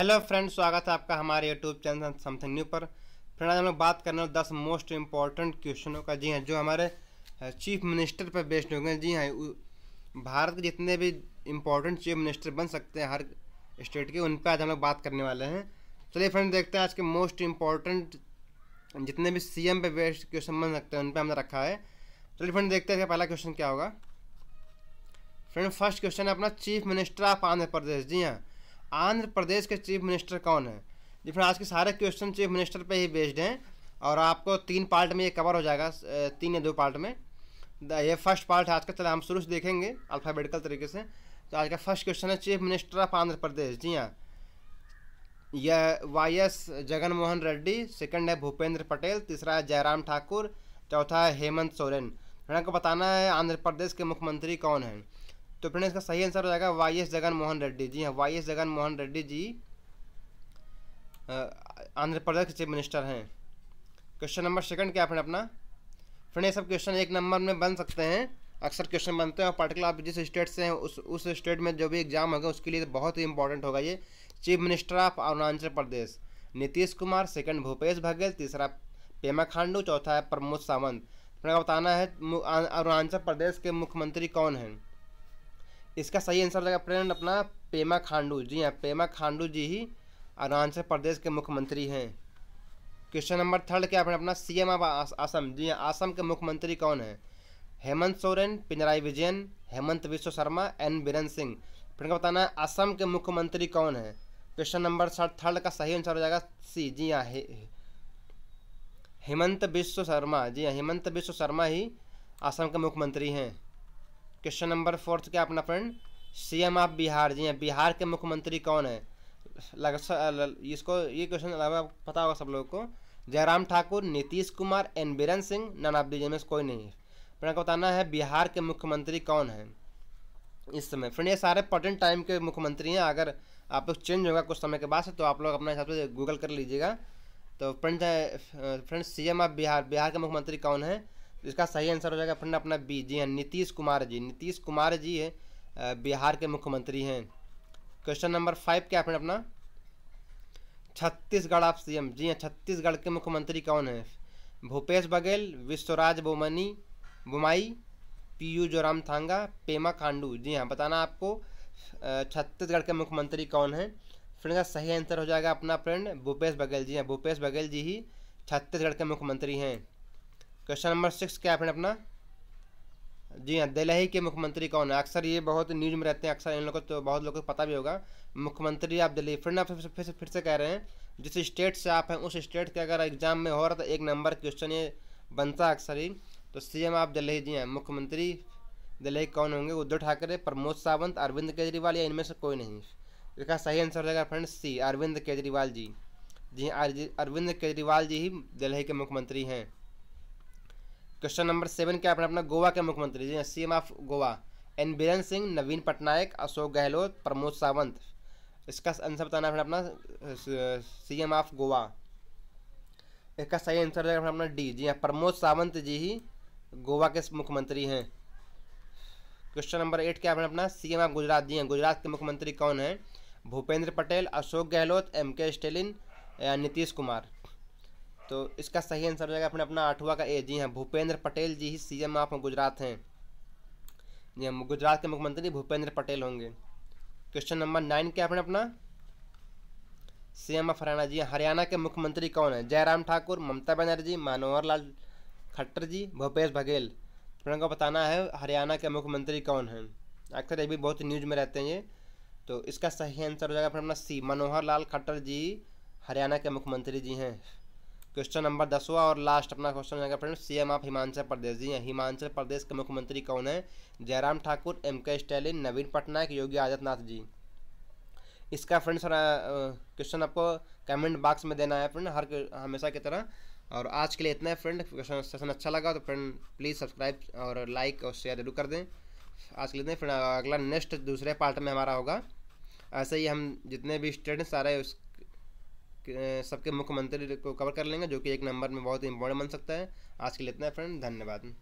hello friend स्वागत है आपका हमारे यूट्यूब चैनल समथिंग न्यू पर फ्रेंड आज हम लोग बात करने दस मोस्ट इम्पॉर्टेंट क्वेश्चनों का जी हाँ जो हमारे चीफ मिनिस्टर पर बेस्ड होंगे जी हाँ भारत के जितने भी इम्पोर्टेंट चीफ मिनिस्टर बन सकते हैं हर स्टेट के उन पर आज हम लोग बात करने वाले हैं चलिए फ्रेंड देखते हैं आज के मोस्ट इम्पॉर्टेंट जितने भी सी एम पे बेस्ड क्वेश्चन बन सकते हैं उन पर हमने रखा है चलिए फ्रेंड देखते हैं पहला क्वेश्चन क्या होगा फ्रेंड फर्स्ट क्वेश्चन है अपना chief minister of Andhra Pradesh जी हाँ आंध्र प्रदेश के चीफ मिनिस्टर कौन है जी फिर आज के सारे क्वेश्चन चीफ मिनिस्टर पे ही बेस्ड हैं और आपको तीन पार्ट में ये कवर हो जाएगा तीन या दो पार्ट में ये फर्स्ट पार्ट है आज का चले हम शुरू से देखेंगे अल्फ़ाबेटिकल तरीके से तो आज का फर्स्ट क्वेश्चन है chief minister of Andhra Pradesh जी हाँ यह Y S Jaganmohan Reddy second है भूपेंद्र पटेल तीसरा है जयराम ठाकुर चौथा है हेमंत सोरेन फिर आपको बताना है आंध्र प्रदेश के मुख्यमंत्री कौन हैं तो फ्रेंड इसका सही आंसर हो जाएगा वाई एस जगन मोहन रेड्डी जी हाँ वाई एस जगन मोहन रेड्डी जी आंध्र प्रदेश के चीफ मिनिस्टर हैं क्वेश्चन नंबर सेकंड क्या फ्रेंड अपना फ्रेंड ये सब क्वेश्चन एक नंबर में बन सकते हैं अक्सर क्वेश्चन बनते हैं और पर्टिकुलर आप जिस स्टेट से हैं उस उस स्टेट में जो भी एग्जाम होगा उसके लिए तो बहुत ही इंपॉर्टेंट होगा ये chief minister of Arunachal Pradesh Nitish Kumar second Bhupesh Baghel तीसरा पेमा खांडू चौथा है प्रमोद सावंत फ्रेंड बताना है अरुणाचल प्रदेश के मुख्यमंत्री कौन हैं इसका सही आंसर हो जाएगा फ्रेंड अपना पेमा खांडू जी हाँ पेमा खांडू जी ही अरुणाचल प्रदेश के मुख्यमंत्री हैं क्वेश्चन नंबर थर्ड क्या अपना सीएम ऑफ असम जी हाँ असम के मुख्यमंत्री कौन है हेमंत सोरेन पिनराई विजयन हेमंत विश्व शर्मा एन बीरन सिंह फ्रेंड को बताना है असम के मुख्यमंत्री कौन है क्वेश्चन नंबर थर्ड का सही आंसर हो जाएगा सी जी हाँ हेमंत विश्व शर्मा जी हाँ हेमंत विश्व शर्मा ही असम के मुख्यमंत्री हैं क्वेश्चन नंबर फोर्थ क्या अपना फ्रेंड सीएम ऑफ बिहार जी हैं बिहार के मुख्यमंत्री कौन है लग, इसको ये क्वेश्चन पता होगा सब लोगों को Jairam Thakur Nitish Kumar N Biren Singh none of दीजिए में कोई नहीं है फ्रेंड को बताना है बिहार के मुख्यमंत्री कौन है इस समय फ्रेंड ये सारे पर्टेंट टाइम के मुख्यमंत्री हैं अगर आप लोग चेंज होगा कुछ समय के बाद से तो आप लोग अपने हिसाब से गूगल कर लीजिएगा तो friend friend C M of Bihar Bihar के मुख्यमंत्री कौन है तो इसका सही आंसर हो जाएगा फ्रेंड अपना बी जी हाँ नीतीश कुमार जी नीतीश कुमार जी है बिहार के मुख्यमंत्री हैं क्वेश्चन नंबर फाइव क्या फ्रेंड अपना छत्तीसगढ़ आप सीएम जी हाँ छत्तीसगढ़ के मुख्यमंत्री कौन है भूपेश बघेल विश्वराज बोमनी बुमाई पीयू जोराम थांगा पेमा खांडू जी हाँ बताना आपको छत्तीसगढ़ के मुख्यमंत्री कौन है फ्रेंड का सही आंसर हो जाएगा अपना फ्रेंड भूपेश बघेल जी हैं हाँ, भूपेश बघेल जी ही छत्तीसगढ़ के मुख्यमंत्री हैं क्वेश्चन नंबर सिक्स क्या है अपना जी हाँ दिल्ली के मुख्यमंत्री कौन है अक्सर ये बहुत न्यूज में रहते हैं अक्सर इन लोगों को तो बहुत लोगों को पता भी होगा मुख्यमंत्री आप दिल्ली फिर आप फिर से फिर से कह रहे हैं जिस स्टेट से आप हैं उस स्टेट के अगर एग्जाम में हो रहा था तो एक नंबर क्वेश्चन ये बनता अक्सर ही तो सीएम आप दिल्ली जी हैं हाँ, मुख्यमंत्री दिल्ली कौन होंगे उद्धव ठाकरे प्रमोद सावंत अरविंद केजरीवाल या इनमें से कोई नहीं इसका सही आंसर हो जाएगा फ्रेंड सी अरविंद केजरीवाल जी जी हाँ, अरविंद केजरीवाल जी ही दिल्ली के मुख्यमंत्री हैं क्वेश्चन नंबर सेवन क्या अपना अपना गोवा के मुख्यमंत्री जी M of Goa N Biren Singh Naveen Patnaik Ashok Gehlot Pramod Sawant इसका आंसर बताना है अपना सी एम ऑफ गोवा इसका सही आंसर है अपना डी जी हाँ प्रमोद सावंत जी ही गोवा के मुख्यमंत्री हैं क्वेश्चन नंबर एट क्या है अपना सी एम ऑफ गुजरात जी हैं गुजरात के मुख्यमंत्री कौन हैं भूपेंद्र पटेल अशोक गहलोत एम के स्टेलिन या नीतीश कुमार तो इसका सही आंसर हो जाएगा अपने अपना आठवा का ए जी हाँ भूपेंद्र पटेल जी ही सी एम ऑफ गुजरात हैं जी हम हाँ, गुजरात के मुख्यमंत्री भूपेंद्र पटेल होंगे क्वेश्चन नंबर नाइन क्या अपने अपना सी एम ऑफ हरियाणा जी हरियाणा के मुख्यमंत्री कौन है जयराम ठाकुर ममता बनर्जी मनोहर लाल खट्टर जी भूपेश बघेल अपने को बताना है हरियाणा के मुख्यमंत्री कौन है अक्सर ये भी बहुत न्यूज में रहते हैं ये तो इसका सही आंसर हो जाएगा अपने अपना सी मनोहर लाल खट्टर जी हरियाणा के मुख्यमंत्री जी हैं क्वेश्चन नंबर दसवा और लास्ट अपना क्वेश्चन रहेगा C M of Himachal Pradesh जी हिमाचल प्रदेश के मुख्यमंत्री कौन है जयराम ठाकुर एम के स्टैलिन नवीन पटनायक योगी आदित्यनाथ जी इसका फ्रेंड्स क्वेश्चन आपको कमेंट बॉक्स में देना है फ्रेंड हर हमेशा की तरह और आज के लिए इतना है फ्रेंड क्वेश्चन सेशन अच्छा लगा तो फ्रेंड प्लीज़ सब्सक्राइब और लाइक और शेयर जरूर कर दें आज के लिए फ्रेंड अगला नेक्स्ट दूसरे पार्ट में हमारा होगा ऐसे ही हम जितने भी स्टूडेंट सारे उस सबके मुख्यमंत्री को कवर कर लेंगे जो कि एक नंबर में बहुत ही इंपॉर्टेंट बन सकता है आज के लिए इतना फ्रेंड धन्यवाद